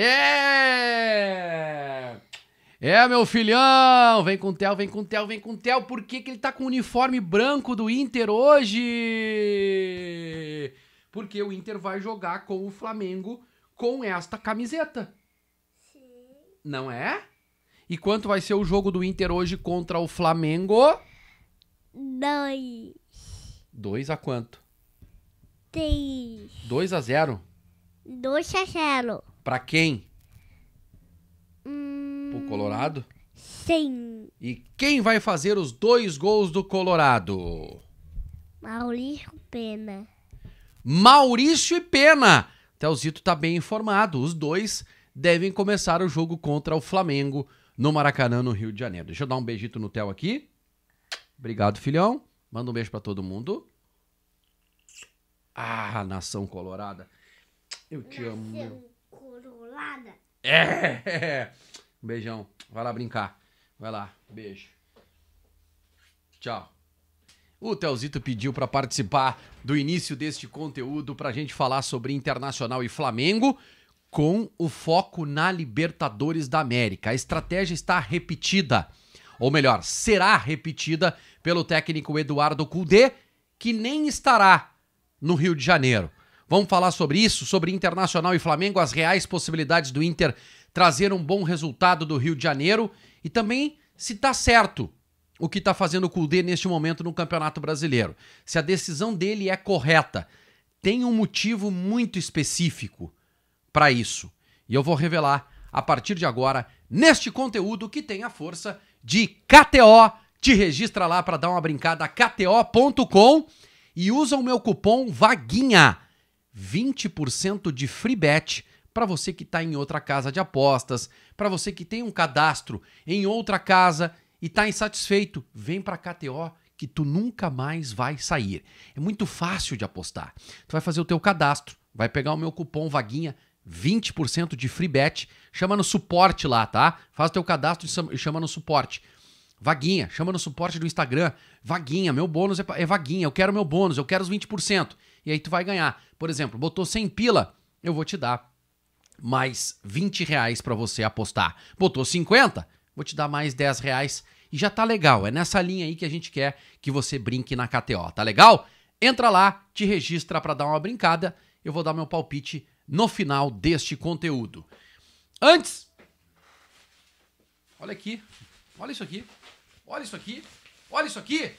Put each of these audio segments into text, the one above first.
É! É, meu filhão! Vem com o Theo, vem com o Theo, vem com o Theo. Por que, que ele tá com o uniforme branco do Inter hoje? Porque o Inter vai jogar com o Flamengo com esta camiseta. Sim. Não é? E quanto vai ser o jogo do Inter hoje contra o Flamengo? Dois. Dois a quanto? Três. Dois a zero? Dois a zero. Para quem? Hum... Pro Colorado? Sim. E quem vai fazer os dois gols do Colorado? Maurício Pena. Maurício e Pena. Telzito tá bem informado. Os dois devem começar o jogo contra o Flamengo no Maracanã, no Rio de Janeiro. Deixa eu dar um beijito no Tel aqui. Obrigado, filhão. Manda um beijo para todo mundo. Ah, nação colorada. Eu te nação. amo. É! Um beijão. Vai lá brincar. Vai lá. Beijo. Tchau. O Telzito pediu para participar do início deste conteúdo para a gente falar sobre Internacional e Flamengo com o foco na Libertadores da América. A estratégia está repetida, ou melhor, será repetida pelo técnico Eduardo Cudê, que nem estará no Rio de Janeiro. Vamos falar sobre isso, sobre Internacional e Flamengo, as reais possibilidades do Inter trazer um bom resultado do Rio de Janeiro e também se está certo o que está fazendo o Cudê neste momento no Campeonato Brasileiro. Se a decisão dele é correta, tem um motivo muito específico para isso. E eu vou revelar a partir de agora neste conteúdo que tem a força de KTO. Te registra lá para dar uma brincada, kto.com e usa o meu cupom VAGUINHA 20% de free bet para você que está em outra casa de apostas, para você que tem um cadastro em outra casa e está insatisfeito, vem para a KTO que tu nunca mais vai sair. É muito fácil de apostar. Tu vai fazer o teu cadastro, vai pegar o meu cupom vaguinha 20% de free bet, chama no suporte lá, tá? Faz o teu cadastro e chama no suporte. Vaguinha, chama no suporte do Instagram. Vaguinha, meu bônus é, é vaguinha, eu quero meu bônus, eu quero os 20%. E aí tu vai ganhar. Por exemplo, botou 100 pila, eu vou te dar mais 20 reais para você apostar. Botou 50, vou te dar mais 10 reais. E já tá legal, é nessa linha aí que a gente quer que você brinque na KTO, tá legal? Entra lá, te registra para dar uma brincada, eu vou dar meu palpite no final deste conteúdo. Antes, olha aqui, Olha isso aqui. Olha isso aqui. Olha isso aqui.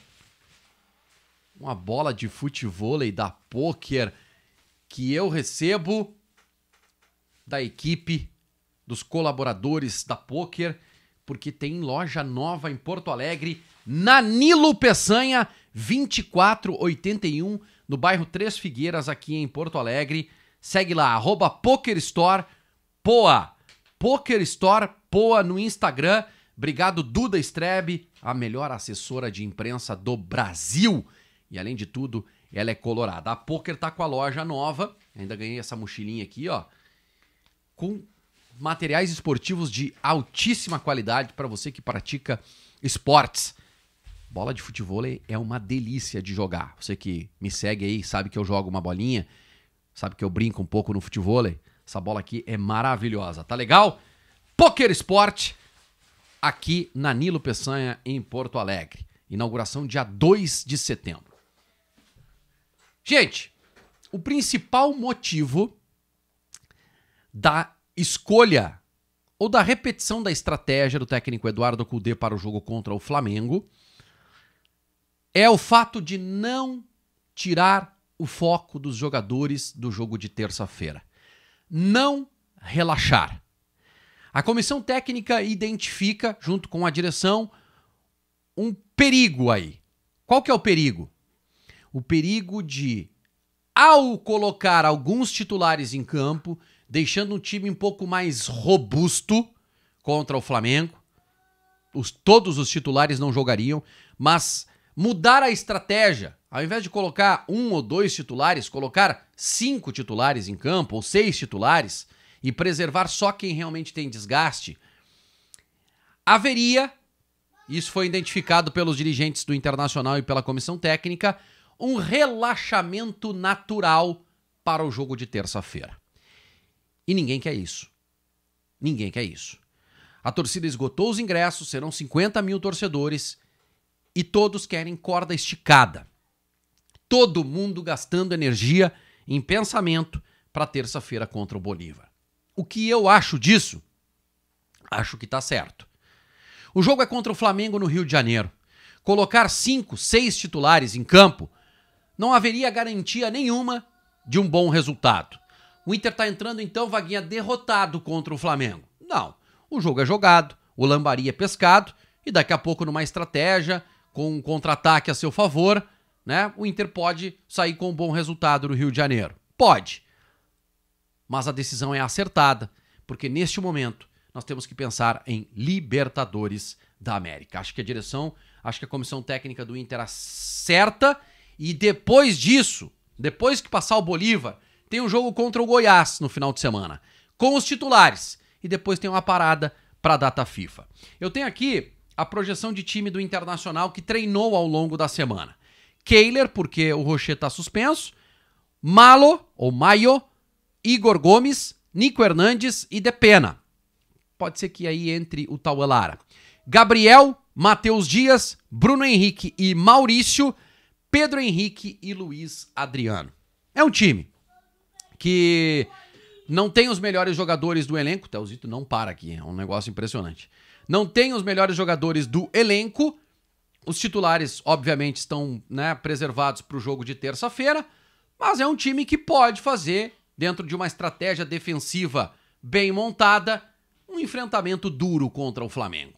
Uma bola de futevôlei da Poker que eu recebo da equipe dos colaboradores da Poker, porque tem loja nova em Porto Alegre, Nanilo Peçanha 2481, no bairro Três Figueiras aqui em Porto Alegre. Segue lá arroba @pokerstore poa. Poker Store poa no Instagram. Obrigado, Duda Strebe, a melhor assessora de imprensa do Brasil. E além de tudo, ela é colorada. A Poker tá com a loja nova. Ainda ganhei essa mochilinha aqui, ó. Com materiais esportivos de altíssima qualidade para você que pratica esportes. Bola de futebol é, é uma delícia de jogar. Você que me segue aí, sabe que eu jogo uma bolinha, sabe que eu brinco um pouco no futebol. Essa bola aqui é maravilhosa, tá legal? Poker Esporte aqui na Nilo Peçanha, em Porto Alegre. Inauguração dia 2 de setembro. Gente, o principal motivo da escolha ou da repetição da estratégia do técnico Eduardo Cudê para o jogo contra o Flamengo é o fato de não tirar o foco dos jogadores do jogo de terça-feira. Não relaxar. A comissão técnica identifica, junto com a direção, um perigo aí. Qual que é o perigo? O perigo de, ao colocar alguns titulares em campo, deixando um time um pouco mais robusto contra o Flamengo, os, todos os titulares não jogariam, mas mudar a estratégia, ao invés de colocar um ou dois titulares, colocar cinco titulares em campo ou seis titulares e preservar só quem realmente tem desgaste, haveria, isso foi identificado pelos dirigentes do Internacional e pela comissão técnica, um relaxamento natural para o jogo de terça-feira. E ninguém quer isso. Ninguém quer isso. A torcida esgotou os ingressos, serão 50 mil torcedores e todos querem corda esticada. Todo mundo gastando energia em pensamento para terça-feira contra o Bolívar. O que eu acho disso? Acho que tá certo. O jogo é contra o Flamengo no Rio de Janeiro. Colocar cinco, seis titulares em campo não haveria garantia nenhuma de um bom resultado. O Inter tá entrando então, vaguinha, derrotado contra o Flamengo. Não. O jogo é jogado, o lambari é pescado e daqui a pouco, numa estratégia, com um contra-ataque a seu favor, né? O Inter pode sair com um bom resultado no Rio de Janeiro. Pode mas a decisão é acertada, porque neste momento nós temos que pensar em Libertadores da América. Acho que a direção, acho que a comissão técnica do Inter acerta e depois disso, depois que passar o Bolívar, tem um jogo contra o Goiás no final de semana, com os titulares e depois tem uma parada para a data FIFA. Eu tenho aqui a projeção de time do Internacional que treinou ao longo da semana. Kehler, porque o Rocher está suspenso, Malo ou Maio Igor Gomes, Nico Hernandes e Depena. Pode ser que aí entre o Tauelara. Gabriel, Matheus Dias, Bruno Henrique e Maurício, Pedro Henrique e Luiz Adriano. É um time que não tem os melhores jogadores do elenco. Telzito não para aqui, é um negócio impressionante. Não tem os melhores jogadores do elenco. Os titulares, obviamente, estão né, preservados para o jogo de terça-feira. Mas é um time que pode fazer dentro de uma estratégia defensiva bem montada, um enfrentamento duro contra o Flamengo,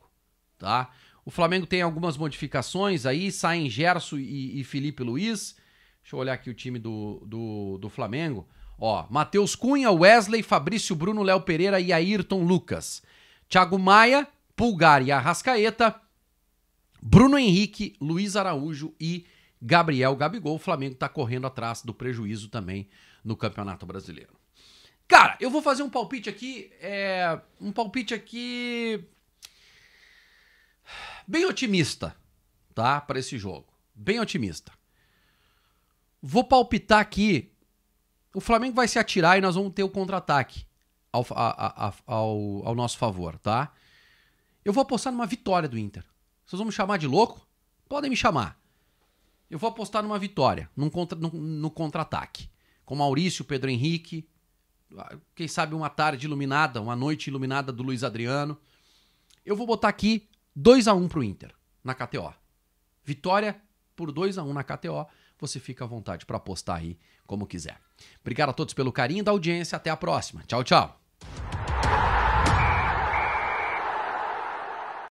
tá? O Flamengo tem algumas modificações aí, saem Gerson e, e Felipe Luiz. Deixa eu olhar aqui o time do, do, do Flamengo. Ó, Matheus Cunha, Wesley, Fabrício Bruno, Léo Pereira e Ayrton Lucas. Thiago Maia, Pulgar e Arrascaeta. Bruno Henrique, Luiz Araújo e Gabriel Gabigol. O Flamengo está correndo atrás do prejuízo também no Campeonato Brasileiro. Cara, eu vou fazer um palpite aqui, é, um palpite aqui bem otimista, tá? Para esse jogo, bem otimista. Vou palpitar aqui, o Flamengo vai se atirar e nós vamos ter o contra-ataque ao, ao, ao, nosso favor, tá? Eu vou apostar numa vitória do Inter. Vocês vão me chamar de louco? Podem me chamar. Eu vou apostar numa vitória, num contra, no contra-ataque com Maurício, Pedro Henrique, ah, quem sabe uma tarde iluminada, uma noite iluminada do Luiz Adriano. Eu vou botar aqui 2 a 1 o Inter na KTO. Vitória por 2 a 1 na KTO. Você fica à vontade para apostar aí como quiser. Obrigado a todos pelo carinho da audiência. Até a próxima. Tchau, tchau.